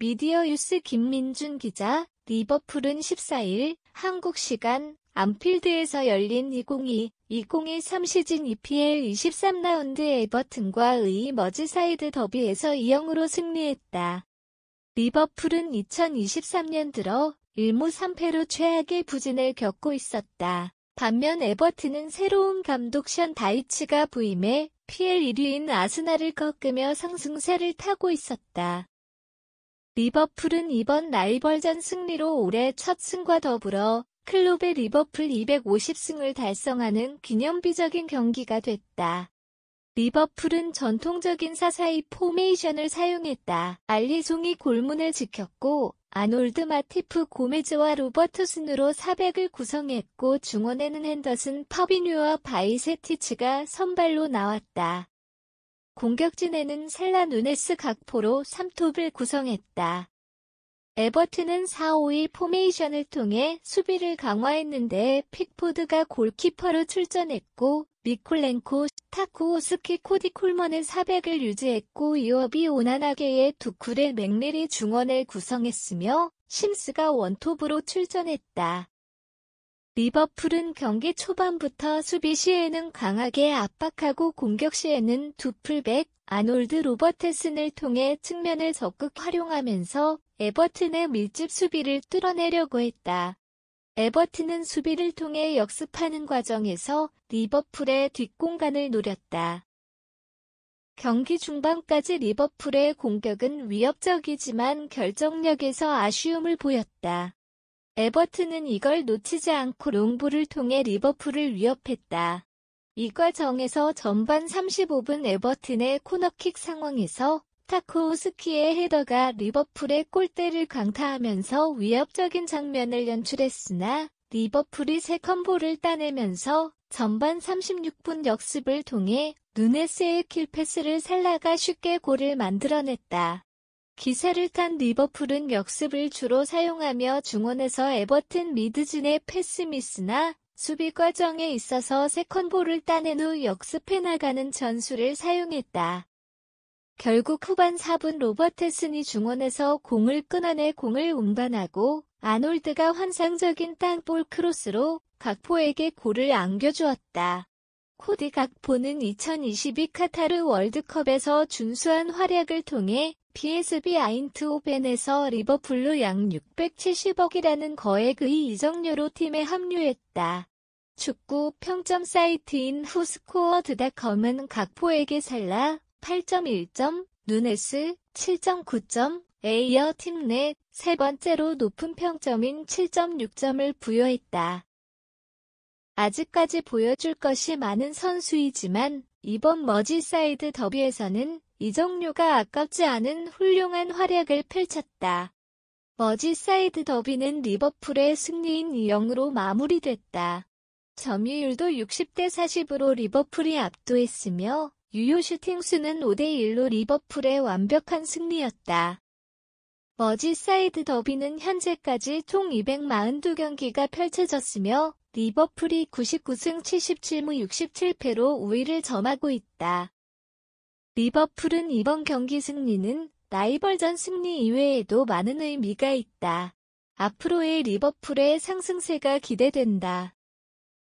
미디어 뉴스 김민준 기자, 리버풀은 14일 한국 시간 암필드에서 열린 2022-2023 시즌 EPL 23라운드 에버튼과 의 머지사이드 더비에서 2-0으로 승리했다. 리버풀은 2023년 들어 1무 3패로 최악의 부진을 겪고 있었다. 반면 에버튼은 새로운 감독 션 다이치가 부임해 PL 1위인 아스날을 꺾으며 상승세를 타고 있었다. 리버풀은 이번 라이벌전 승리로 올해 첫 승과 더불어 클럽의 리버풀 250승을 달성하는 기념비적인 경기가 됐다. 리버풀은 전통적인 사사이 포메이션을 사용했다. 알리송이 골문을 지켰고 아놀드 마티프 고메즈와 로버트슨으로 400을 구성했고 중원에는 핸더슨, 퍼비뉴와바이세티츠가 선발로 나왔다. 공격진에는 셀라 누네스 각포로 3톱을 구성했다. 에버튼은 4-5의 포메이션을 통해 수비를 강화했는데 픽포드가 골키퍼로 출전했고 미콜렌코, 타쿠오스키 코디 콜먼은 400을 유지했고 이어비 오나나게의 두쿨의 맥릴이 중원을 구성했으며 심스가 원톱으로 출전했다. 리버풀은 경기 초반부터 수비 시에는 강하게 압박하고 공격 시에는 두 풀백 아놀드 로버테슨을 통해 측면을 적극 활용하면서 에버튼의 밀집 수비를 뚫어내려고 했다. 에버튼은 수비를 통해 역습하는 과정에서 리버풀의 뒷공간을 노렸다. 경기 중반까지 리버풀의 공격은 위협적이지만 결정력에서 아쉬움을 보였다. 에버튼은 이걸 놓치지 않고 롱볼을 통해 리버풀을 위협했다. 이과정에서 전반 35분 에버튼의 코너킥 상황에서 타코우스키의 헤더가 리버풀의 골대를 강타하면서 위협적인 장면을 연출했으나 리버풀이 새컨보를 따내면서 전반 36분 역습을 통해 누네스의 킬패스를 살라가 쉽게 골을 만들어냈다. 기세를 탄 리버풀은 역습을 주로 사용하며 중원에서 에버튼 미드진의 패스미스나 수비 과정에 있어서 세컨볼을 따낸 후 역습해 나가는 전술을 사용했다. 결국 후반 4분 로버테슨이 중원에서 공을 끊어내 공을 운반하고 아놀드가 환상적인 땅볼 크로스로 각포에게 골을 안겨주었다. 코디 각포는 2022 카타르 월드컵에서 준수한 활약을 통해 p s b 아인트호벤에서 리버풀로 약 670억이라는 거액의 이적료로 팀에 합류했다. 축구 평점 사이트인 후스코어드닷컴은 각포에게 살라 8.1점, 누네스 7.9점, 에이어 팀넷세 번째로 높은 평점인 7.6점을 부여했다. 아직까지 보여줄 것이 많은 선수이지만 이번 머지사이드 더비에서는 이정료가 아깝지 않은 훌륭한 활약을 펼쳤다. 머지사이드 더비는 리버풀의 승리인 2-0으로 마무리됐다. 점유율도 60대 40으로 리버풀이 압도했으며 유효 슈팅 수는 5대1로 리버풀의 완벽한 승리였다. 머지사이드 더비는 현재까지 총 242경기가 펼쳐졌으며 리버풀이 99승 77무 67패로 우위를 점하고 있다. 리버풀은 이번 경기 승리는 라이벌전 승리 이외에도 많은 의미가 있다. 앞으로의 리버풀의 상승세가 기대된다.